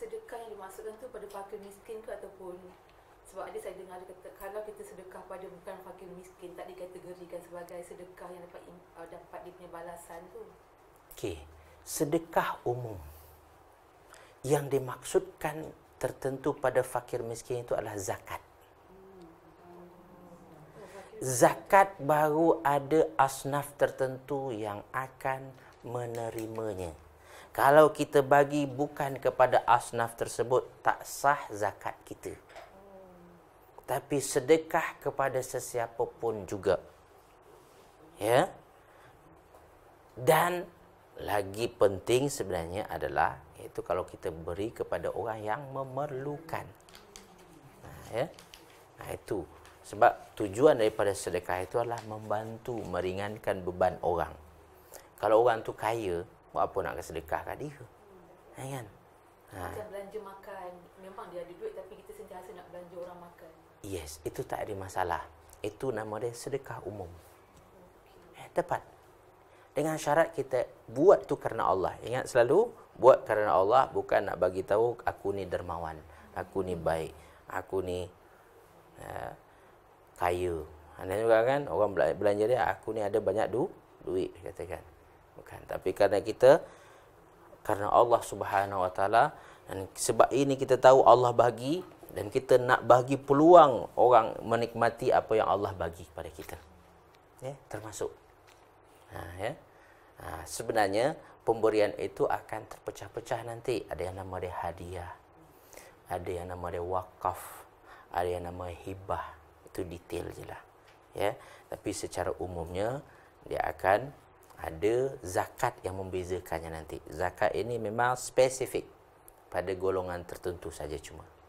sedekah yang dimaksudkan tu pada fakir miskin ke ataupun sebab ada saya dengar kata kalau kita sedekah pada bukan fakir miskin tak dikategorikan sebagai sedekah yang dapat uh, dapat dia punya balasan tu. Okey. Sedekah umum yang dimaksudkan tertentu pada fakir miskin itu adalah zakat. Zakat baru ada asnaf tertentu yang akan menerimanya. Kalau kita bagi bukan kepada asnaf tersebut, tak sah zakat kita. Tapi sedekah kepada sesiapa pun juga. Ya? Dan lagi penting sebenarnya adalah itu kalau kita beri kepada orang yang memerlukan. Nah, ya. Nah, itu sebab tujuan daripada sedekah itu adalah membantu meringankan beban orang. Kalau orang tu kaya, buat apa nak sedekah kat dia hmm. ha, kan ha. belanja makan memang dia ada duit tapi kita sentiasa nak belanja orang makan yes itu tak ada masalah itu nama dia sedekah umum okay. eh, tepat dengan syarat kita buat tu kerana Allah ingat selalu buat kerana Allah bukan nak bagi tahu aku ni dermawan aku ni baik aku ni uh, kaya anda ha, juga kan orang belanja dia aku ni ada banyak du duit katakan bukan tapi kerana kita kerana Allah Subhanahu Wa Taala dan sebab ini kita tahu Allah bagi dan kita nak bagi peluang orang menikmati apa yang Allah bagi kepada kita ya termasuk ha ya ha, sebenarnya pemberian itu akan terpecah-pecah nanti ada yang nama dia hadiah ada yang nama dia wakaf ada yang nama hibah itu detail je lah ya tapi secara umumnya dia akan ada zakat yang membezakannya nanti. Zakat ini memang spesifik pada golongan tertentu saja cuma.